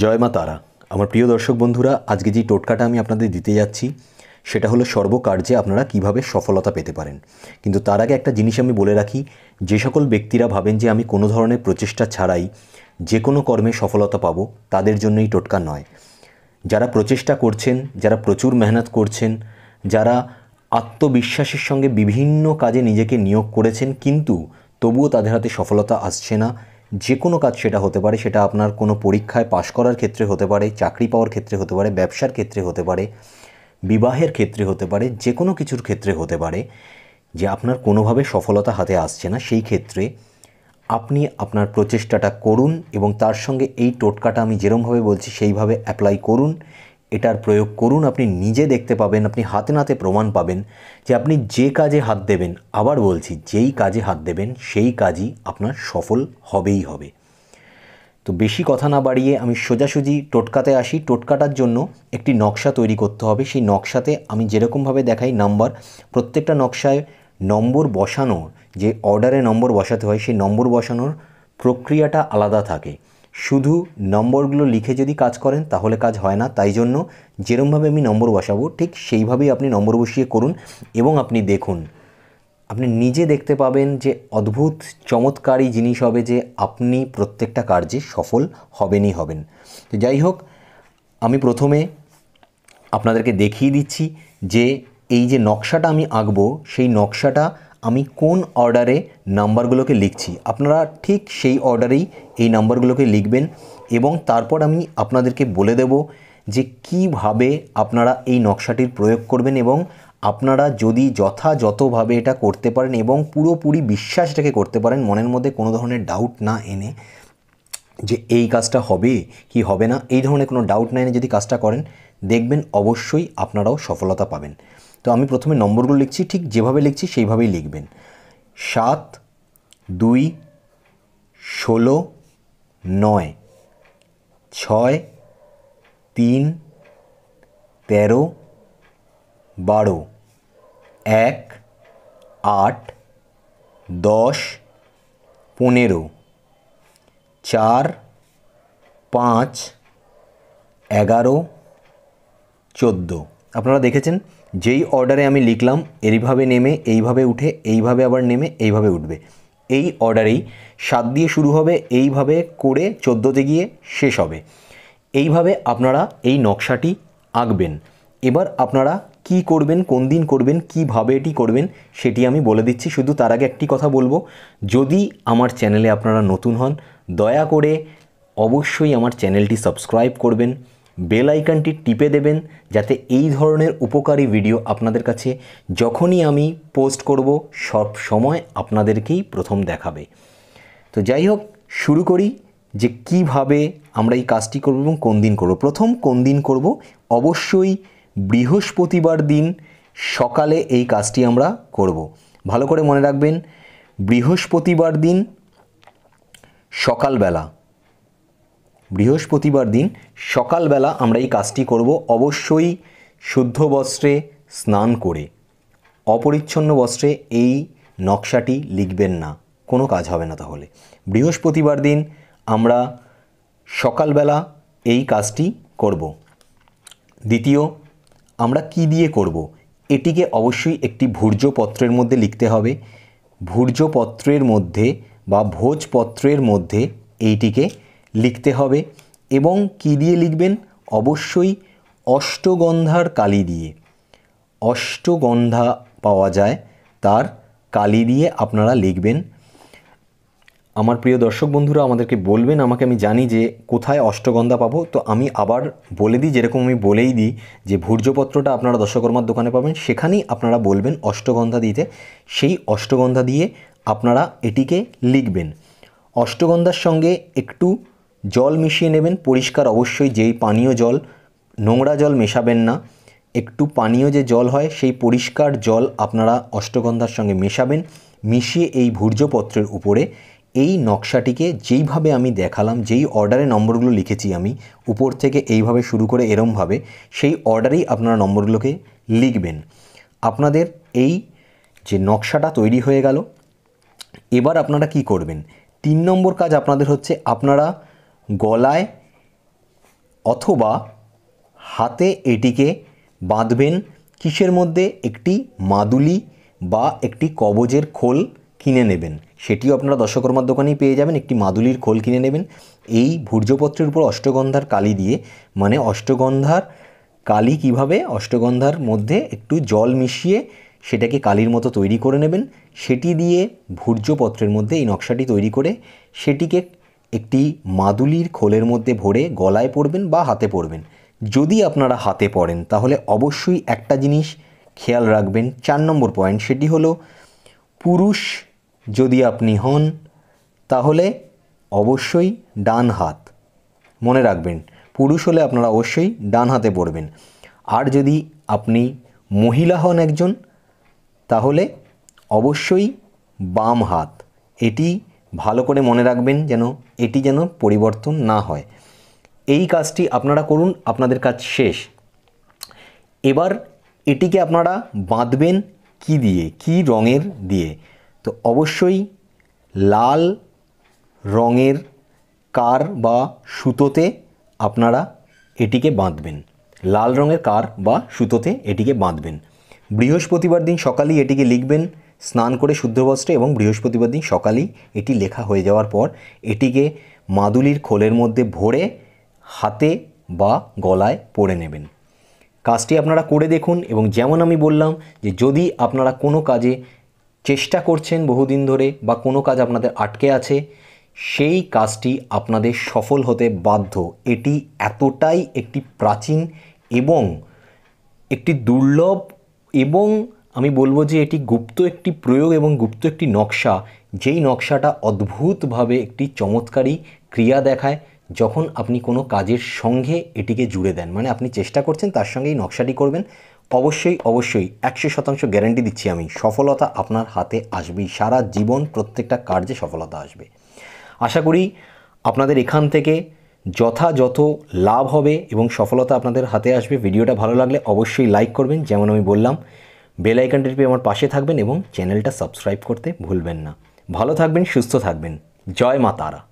জয় মা তারা আমার প্রিয় দর্শক বন্ধুরা আজকে যে টোটকাটা আমি আপনাদের দিতে যাচ্ছি সেটা হলো সর্বকার্যে আপনারা কিভাবে সফলতা পেতে পারেন কিন্তু তার আগে একটা জিনিস আমি বলে রাখি যে সকল ব্যক্তিরা ভাবেন যে আমি কোনো ধরনের প্রচেষ্টা ছাড়াই যে কোনো কর্মে সফলতা পাবো তাদের জন্যই টোটকা নয় যারা প্রচেষ্টা করছেন যারা প্রচুর মেহনত করছেন যারা আত্মবিশ্বাসের সঙ্গে বিভিন্ন কাজে নিজেকে নিয়োগ করেছেন কিন্তু তবুও তাদের হাতে সফলতা আসছে না যে কোনো কাজ সেটা হতে পারে সেটা আপনার কোনো পরীক্ষায় পাশ করার ক্ষেত্রে হতে পারে চাকরি পাওয়ার ক্ষেত্রে হতে পারে ব্যবসার ক্ষেত্রে হতে পারে বিবাহের ক্ষেত্রে হতে পারে যে কোনো কিছুর ক্ষেত্রে হতে পারে যে আপনার কোনোভাবে সফলতা হাতে আসছে না সেই ক্ষেত্রে আপনি আপনার প্রচেষ্টাটা করুন এবং তার সঙ্গে এই টোটকাটা আমি যেরমভাবে বলছি সেইভাবে অ্যাপ্লাই করুন এটার প্রয়োগ করুন আপনি নিজে দেখতে পাবেন আপনি হাতে নাতে প্রমাণ পাবেন যে আপনি যে কাজে হাত দেবেন আবার বলছি যেই কাজে হাত দেবেন সেই কাজই আপনার সফল হবেই হবে তো বেশি কথা না বাড়িয়ে আমি সোজাসুজি টোটকাতে আসি টোটকাটার জন্য একটি নকশা তৈরি করতে হবে সেই নকশাতে আমি যেরকমভাবে দেখাই নাম্বার প্রত্যেকটা নকশায় নম্বর বসানোর যে অর্ডারে নম্বর বসাতে হয় সেই নম্বর বসানোর প্রক্রিয়াটা আলাদা থাকে শুধু নম্বরগুলো লিখে যদি কাজ করেন তাহলে কাজ হয় না তাই জন্য যেরমভাবে আমি নম্বর বসাবো ঠিক সেইভাবেই আপনি নম্বর বসিয়ে করুন এবং আপনি দেখুন আপনি নিজে দেখতে পাবেন যে অদ্ভুত চমৎকারী জিনিস হবে যে আপনি প্রত্যেকটা কার্যে সফল হবেনই হবেন তো যাই হোক আমি প্রথমে আপনাদেরকে দেখিয়ে দিচ্ছি যে এই যে নকশাটা আমি আঁকবো সেই নকশাটা আমি কোন অর্ডারে নাম্বারগুলোকে লিখছি আপনারা ঠিক সেই অর্ডারেই এই নাম্বারগুলোকে লিখবেন এবং তারপর আমি আপনাদেরকে বলে দেব যে কিভাবে আপনারা এই নকশাটির প্রয়োগ করবেন এবং আপনারা যদি যথাযথভাবে এটা করতে পারেন এবং পুরোপুরি বিশ্বাসটাকে করতে পারেন মনের মধ্যে কোনো ধরনের ডাউট না এনে যে এই কাজটা হবে কি হবে না এই ধরনের কোনো ডাউট না এনে যদি কাজটা করেন দেখবেন অবশ্যই আপনারাও সফলতা পাবেন তো আমি প্রথমে নম্বরগুলো লিখছি ঠিক যেভাবে লিখছি সেইভাবেই লিখবেন সাত দুই ষোলো নয় ছয় তিন তেরো বারো এক আট দশ পনেরো চার পাঁচ এগারো চোদ্দো আপনারা দেখেছেন যেই অর্ডারে আমি লিখলাম এইভাবে নেমে এইভাবে উঠে এইভাবে আবার নেমে এইভাবে উঠবে এই অর্ডারেই সাত দিয়ে শুরু হবে এইভাবে করে চোদ্দোতে গিয়ে শেষ হবে এইভাবে আপনারা এই নকশাটি আঁকবেন এবার আপনারা কি করবেন কোন দিন করবেন কীভাবে এটি করবেন সেটি আমি বলে দিচ্ছি শুধু তার আগে একটি কথা বলবো যদি আমার চ্যানেলে আপনারা নতুন হন দয়া করে অবশ্যই আমার চ্যানেলটি সাবস্ক্রাইব করবেন বেল আইকনটি টিপে দেবেন যাতে এই ধরনের উপকারী ভিডিও আপনাদের কাছে যখনই আমি পোস্ট করব সব সময় আপনাদেরকেই প্রথম দেখাবে তো যাই হোক শুরু করি যে কিভাবে আমরা এই কাজটি করব এবং কোন দিন করব প্রথম কোন দিন করব অবশ্যই বৃহস্পতিবার দিন সকালে এই কাজটি আমরা করব ভালো করে মনে রাখবেন বৃহস্পতিবার দিন সকালবেলা বৃহস্পতিবার দিন সকালবেলা আমরা এই কাজটি করব অবশ্যই শুদ্ধ বস্ত্রে স্নান করে অপরিচ্ছন্ন বস্ত্রে এই নকশাটি লিখবেন না কোনো কাজ হবে না তাহলে বৃহস্পতিবার দিন আমরা সকালবেলা এই কাজটি করব দ্বিতীয় আমরা কি দিয়ে করব এটিকে অবশ্যই একটি ভূর্যপত্রের মধ্যে লিখতে হবে ভূর্যপত্রের মধ্যে বা ভোজপত্রের মধ্যে এইটিকে লিখতে হবে এবং কি দিয়ে লিখবেন অবশ্যই অষ্টগন্ধার কালি দিয়ে অষ্টগন্ধা পাওয়া যায় তার কালি দিয়ে আপনারা লিখবেন আমার প্রিয় দর্শক বন্ধুরা আমাদেরকে বলবেন আমাকে আমি জানি যে কোথায় অষ্টগন্ধা পাবো তো আমি আবার বলে দিই যেরকম আমি বলেই দিই যে ভূর্যপত্রটা আপনারা দর্শকর্মার দোকানে পাবেন সেখানেই আপনারা বলবেন অষ্টগন্ধা দিতে সেই অষ্টগন্ধা দিয়ে আপনারা এটিকে লিখবেন অষ্টগন্ধার সঙ্গে একটু জল মিশিয়ে নেবেন পরিষ্কার অবশ্যই যেই পানীয় জল নোংরা জল মেশাবেন না একটু পানীয় যে জল হয় সেই পরিষ্কার জল আপনারা অষ্টগন্ধার সঙ্গে মেশাবেন মিশিয়ে এই ভূর্যপত্রের উপরে এই নকশাটিকে যেইভাবে আমি দেখালাম যেই অর্ডারে নম্বরগুলো লিখেছি আমি উপর থেকে এইভাবে শুরু করে এরমভাবে সেই অর্ডারেই আপনারা নম্বরগুলোকে লিখবেন আপনাদের এই যে নকশাটা তৈরি হয়ে গেল এবার আপনারা কি করবেন তিন নম্বর কাজ আপনাদের হচ্ছে আপনারা গলায় অথবা হাতে এটিকে বাঁধবেন কিসের মধ্যে একটি মাদুলি বা একটি কবজের খোল কিনে নেবেন সেটিও আপনারা দশকর্মার দোকানেই পেয়ে যাবেন একটি মাদুলির খোল কিনে নেবেন এই ভূর্যপত্রের উপর অষ্টগন্ধার কালি দিয়ে মানে অষ্টগন্ধার কালি কিভাবে অষ্টগন্ধার মধ্যে একটু জল মিশিয়ে সেটাকে কালির মতো তৈরি করে নেবেন সেটি দিয়ে ভূর্যপত্রের মধ্যে এই নকশাটি তৈরি করে সেটিকে একটি মাদুলির খোলের মধ্যে ভরে গলায় পরবেন বা হাতে পরবেন যদি আপনারা হাতে পড়েন তাহলে অবশ্যই একটা জিনিস খেয়াল রাখবেন চার নম্বর পয়েন্ট সেটি হলো পুরুষ যদি আপনি হন তাহলে অবশ্যই ডান হাত মনে রাখবেন পুরুষ হলে আপনারা অবশ্যই ডান হাতে পড়বেন আর যদি আপনি মহিলা হন একজন তাহলে অবশ্যই বাম হাত এটি ভালো করে মনে রাখবেন যেন এটি যেন পরিবর্তন না হয় এই কাজটি আপনারা করুন আপনাদের কাজ শেষ এবার এটিকে আপনারা বাঁধবেন কি দিয়ে কি রঙের দিয়ে তো অবশ্যই লাল রঙের কার বা সুতোতে আপনারা এটিকে বাঁধবেন লাল রঙের কার বা সুতোতে এটিকে বাঁধবেন বৃহস্পতিবার দিন সকালেই এটিকে লিখবেন স্নান করে শুদ্ধ বস্ত্রে এবং বৃহস্পতিবার দিন সকালেই এটি লেখা হয়ে যাওয়ার পর এটিকে মাদুলির খোলের মধ্যে ভরে হাতে বা গলায় পরে নেবেন কাজটি আপনারা করে দেখুন এবং যেমন আমি বললাম যে যদি আপনারা কোনো কাজে চেষ্টা করছেন বহুদিন ধরে বা কোনো কাজ আপনাদের আটকে আছে সেই কাজটি আপনাদের সফল হতে বাধ্য এটি এতটাই একটি প্রাচীন এবং একটি দুর্লভ এবং আমি বলবো যে এটি গুপ্ত একটি প্রয়োগ এবং গুপ্ত একটি নকশা যেই নকশাটা অদ্ভুতভাবে একটি চমৎকারী ক্রিয়া দেখায় যখন আপনি কোনো কাজের সঙ্গে এটিকে জুড়ে দেন মানে আপনি চেষ্টা করছেন তার সঙ্গে এই নকশাটি করবেন অবশ্যই অবশ্যই একশো শতাংশ গ্যারেন্টি দিচ্ছি আমি সফলতা আপনার হাতে আসবেই সারা জীবন প্রত্যেকটা কার্যে সফলতা আসবে আশা করি আপনাদের এখান থেকে যথাযথ লাভ হবে এবং সফলতা আপনাদের হাতে আসবে ভিডিওটা ভালো লাগলে অবশ্যই লাইক করবেন যেমন আমি বললাম বেল আইকনটি টিপে আমার পাশে থাকবেন এবং চ্যানেলটা সাবস্ক্রাইব করতে ভুলবেন না ভালো থাকবেন সুস্থ থাকবেন জয় মা তারা